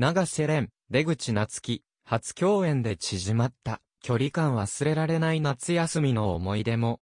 長瀬廉、出口夏樹、初共演で縮まった、距離感忘れられない夏休みの思い出も、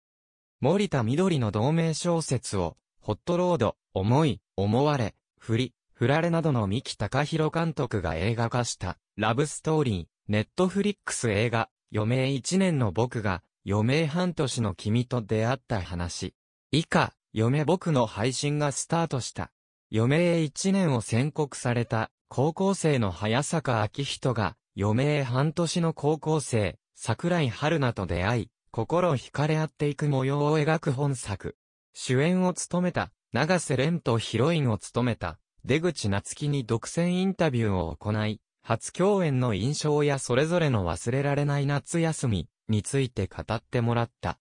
森田緑の同名小説を、ホットロード、思い、思われ、振り、振られなどの三木隆弘監督が映画化した、ラブストーリー、ネットフリックス映画、余命1年の僕が、余命半年の君と出会った話。以下、嫁僕の配信がスタートした。余命1年を宣告された高校生の早坂昭人が、余命半年の高校生、桜井春菜と出会い、心惹かれ合っていく模様を描く本作。主演を務めた、長瀬廉とヒロインを務めた、出口夏樹に独占インタビューを行い、初共演の印象やそれぞれの忘れられない夏休みについて語ってもらった。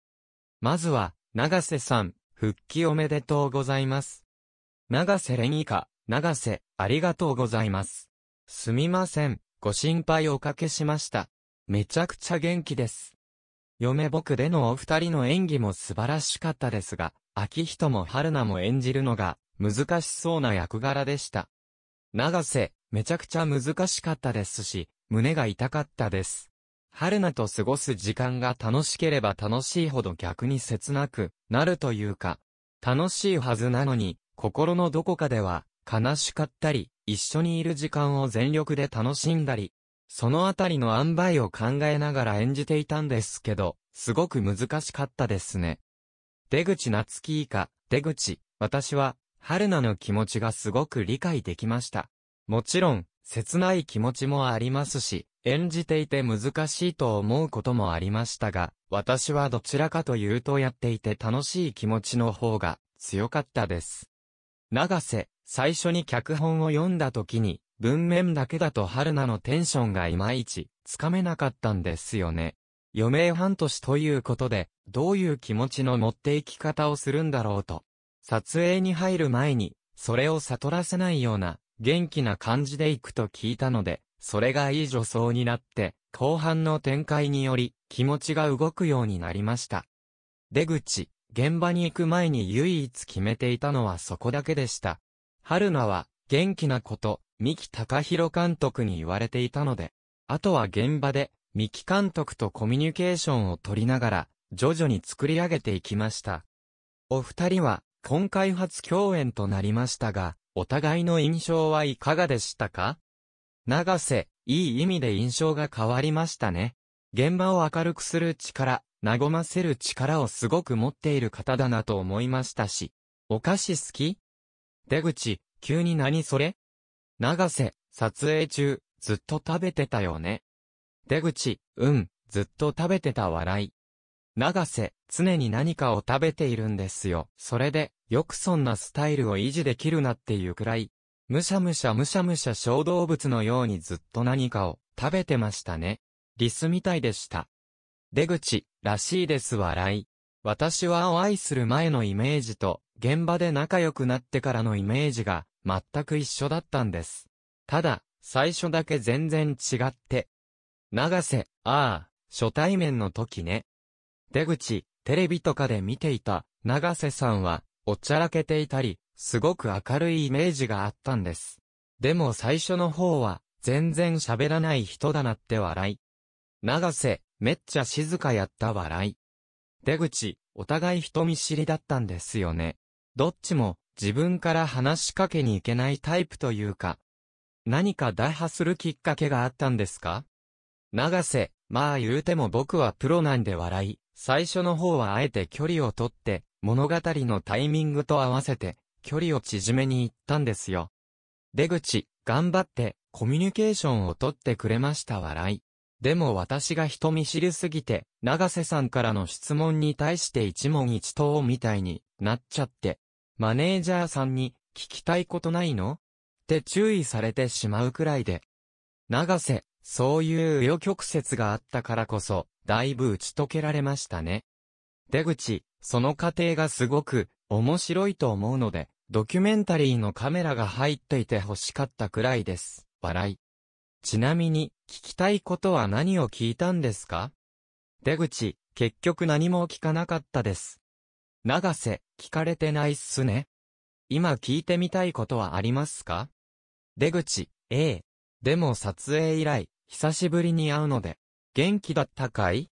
まずは、長瀬さん、復帰おめでとうございます。長瀬廉以下、長瀬、ありがとうございます。すみません、ご心配おかけしました。めちゃくちゃ元気です。嫁僕でのお二人の演技も素晴らしかったですが、秋人も春菜も演じるのが難しそうな役柄でした。長瀬、めちゃくちゃ難しかったですし、胸が痛かったです。春菜と過ごす時間が楽しければ楽しいほど逆に切なくなるというか、楽しいはずなのに、心のどこかでは悲しかったり、一緒にいる時間を全力で楽しんだり、そのあたりの塩梅を考えながら演じていたんですけど、すごく難しかったですね。出口夏樹以下、出口、私は、春菜の気持ちがすごく理解できました。もちろん、切ない気持ちもありますし、演じていて難しいと思うこともありましたが、私はどちらかというとやっていて楽しい気持ちの方が強かったです。長瀬、最初に脚本を読んだ時に、文面だけだと春菜のテンションがいまいち、つかめなかったんですよね。余命半年ということで、どういう気持ちの持っていき方をするんだろうと。撮影に入る前に、それを悟らせないような、元気な感じで行くと聞いたので、それがいい助走になって、後半の展開により、気持ちが動くようになりました。出口、現場に行く前に唯一決めていたのはそこだけでした。春菜は、元気なこと、三木隆弘監督に言われていたので、あとは現場で、三木監督とコミュニケーションを取りながら、徐々に作り上げていきました。お二人は、今回初共演となりましたが、お互いの印象はいかがでしたか長瀬、いい意味で印象が変わりましたね。現場を明るくする力、和ませる力をすごく持っている方だなと思いましたし、お菓子好き出口、急に何それ長瀬、撮影中、ずっと食べてたよね。出口、うん、ずっと食べてた笑い。長瀬、常に何かを食べているんですよ。それで、よくそんなスタイルを維持できるなっていうくらい、むしゃむしゃむしゃむしゃ小動物のようにずっと何かを食べてましたね。リスみたいでした。出口、らしいです笑い。私はを愛する前のイメージと、現場で仲良くなってからのイメージが、全く一緒だったんです。ただ、最初だけ全然違って。長瀬、ああ、初対面の時ね。出口、テレビとかで見ていた、長瀬さんは、おちゃらけていたり、すごく明るいイメージがあったんです。でも最初の方は、全然喋らない人だなって笑い。長瀬、めっちゃ静かやった笑い。出口、お互い人見知りだったんですよね。どっちも自分から話しかけに行けないタイプというか、何か打破するきっかけがあったんですか長瀬、まあ言うても僕はプロなんで笑い、最初の方はあえて距離をとって、物語のタイミングと合わせて、距離を縮めに行ったんですよ。出口、頑張って、コミュニケーションをとってくれました笑い。でも私が人見知りすぎて、長瀬さんからの質問に対して一問一答みたいになっちゃって、マネージャーさんに、聞きたいことないのって注意されてしまうくらいで。長瀬、そういう紆余曲折があったからこそ、だいぶ打ち解けられましたね。出口、その過程がすごく面白いと思うので、ドキュメンタリーのカメラが入っていて欲しかったくらいです。笑い。ちなみに、聞きたいことは何を聞いたんですか出口、結局何も聞かなかったです。長瀬、聞かれてないっすね。今聞いてみたいことはありますか出口、ええ。でも撮影以来、久しぶりに会うので、元気だったかい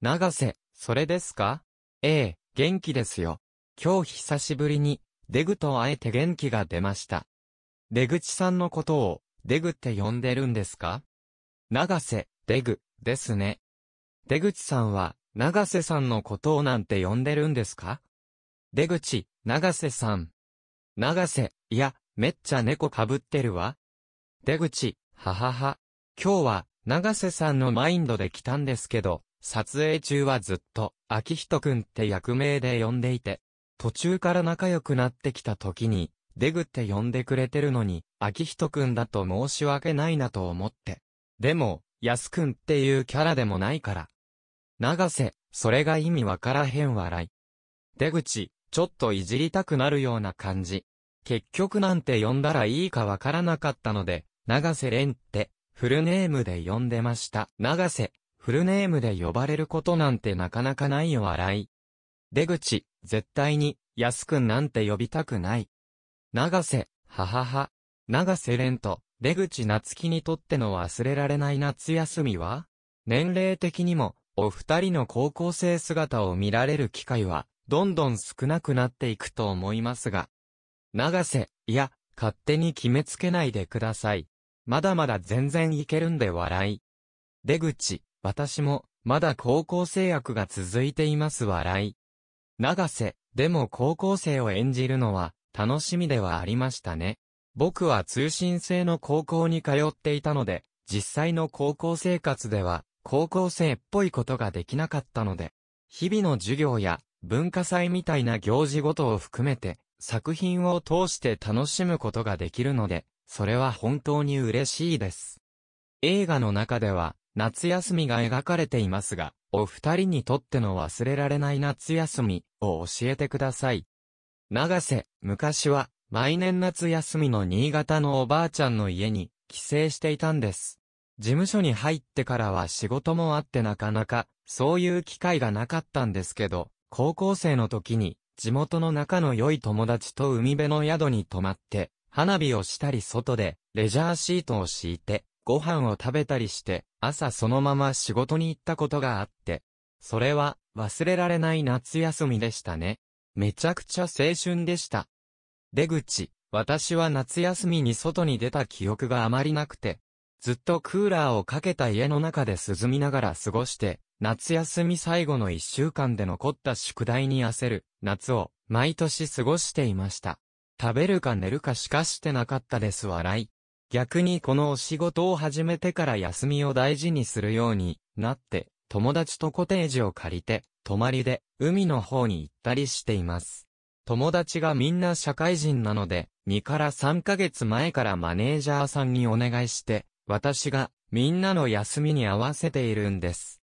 長瀬、それですかええ、元気ですよ。今日久しぶりに、デグと会えて元気が出ました。出口さんのことを、デグって呼んでるんですか長瀬、デグ、ですね。出口さんは、長瀬さんのことをなんて呼んでるんですか出口、長瀬さん。長瀬、いや、めっちゃ猫かぶってるわ。出口、ははは。今日は、長瀬さんのマインドで来たんですけど、撮影中はずっと、秋人くんって役名で呼んでいて、途中から仲良くなってきた時に、デグって呼んでくれてるのに、秋人くんだと申し訳ないなと思って。でも、安くんっていうキャラでもないから。長瀬、それが意味わからへん笑い。出口、ちょっといじりたくなるような感じ。結局なんて呼んだらいいかわからなかったので、長瀬蓮って、フルネームで呼んでました。長瀬、フルネームで呼ばれることなんてなかなかないよ笑い。出口、絶対に、安くんなんて呼びたくない。長瀬、ははは。長瀬廉と、出口夏樹にとっての忘れられない夏休みは年齢的にも、お二人の高校生姿を見られる機会は、どんどん少なくなっていくと思いますが。長瀬、いや、勝手に決めつけないでください。まだまだ全然いけるんで笑い。出口、私も、まだ高校生役が続いています笑い。長瀬、でも高校生を演じるのは、楽しみではありましたね。僕は通信制の高校に通っていたので、実際の高校生活では、高校生っぽいことができなかったので、日々の授業や文化祭みたいな行事ごとを含めて、作品を通して楽しむことができるので、それは本当に嬉しいです。映画の中では、夏休みが描かれていますが、お二人にとっての忘れられない夏休みを教えてください。長瀬、昔は、毎年夏休みの新潟のおばあちゃんの家に、帰省していたんです。事務所に入ってからは仕事もあってなかなか、そういう機会がなかったんですけど、高校生の時に、地元の仲の良い友達と海辺の宿に泊まって、花火をしたり外で、レジャーシートを敷いて、ご飯を食べたりして、朝そのまま仕事に行ったことがあって、それは、忘れられない夏休みでしたね。めちゃくちゃ青春でした。出口、私は夏休みに外に出た記憶があまりなくて、ずっとクーラーをかけた家の中で涼みながら過ごして、夏休み最後の一週間で残った宿題に焦る、夏を、毎年過ごしていました。食べるか寝るかしかしてなかったです笑い。逆にこのお仕事を始めてから休みを大事にするようになって、友達とコテージを借りて、泊まりで、海の方に行ったりしています。友達がみんな社会人なので、2から3ヶ月前からマネージャーさんにお願いして、私が、みんなの休みに合わせているんです。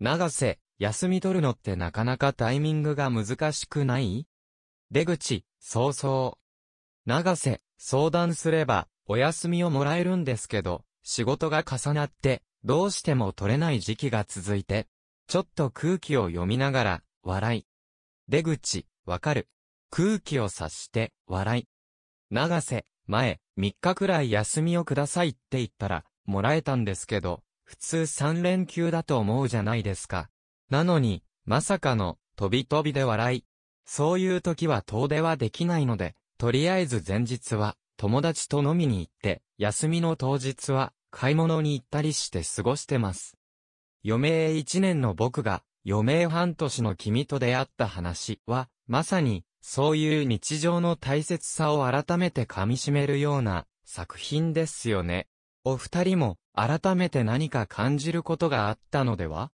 長瀬、休み取るのってなかなかタイミングが難しくない出口、早々。長瀬、相談すれば、お休みをもらえるんですけど、仕事が重なって、どうしても取れない時期が続いて、ちょっと空気を読みながら、笑い。出口、わかる。空気を察して、笑い。長瀬、前、3日くらい休みをくださいって言ったら、もらえたんですけど、普通3連休だと思うじゃないですか。なのに、まさかの、飛び飛びで笑い。そういう時は遠出はできないので、とりあえず前日は、友達と飲みに行って、休みの当日は、買い物に行ったりして過ごしてます。余命1年の僕が、余命半年の君と出会った話は、まさに、そういう日常の大切さを改めて噛み締めるような作品ですよね。お二人も改めて何か感じることがあったのでは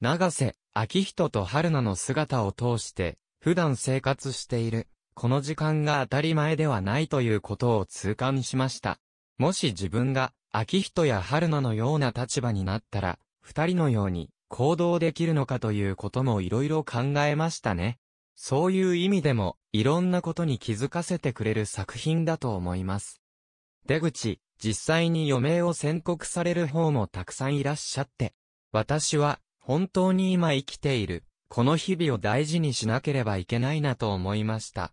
長瀬、秋人と春菜の姿を通して、普段生活している、この時間が当たり前ではないということを痛感しました。もし自分が秋人や春菜のような立場になったら、二人のように行動できるのかということもいろいろ考えましたね。そういう意味でも、いろんなことに気づかせてくれる作品だと思います。出口、実際に余命を宣告される方もたくさんいらっしゃって、私は、本当に今生きている、この日々を大事にしなければいけないなと思いました。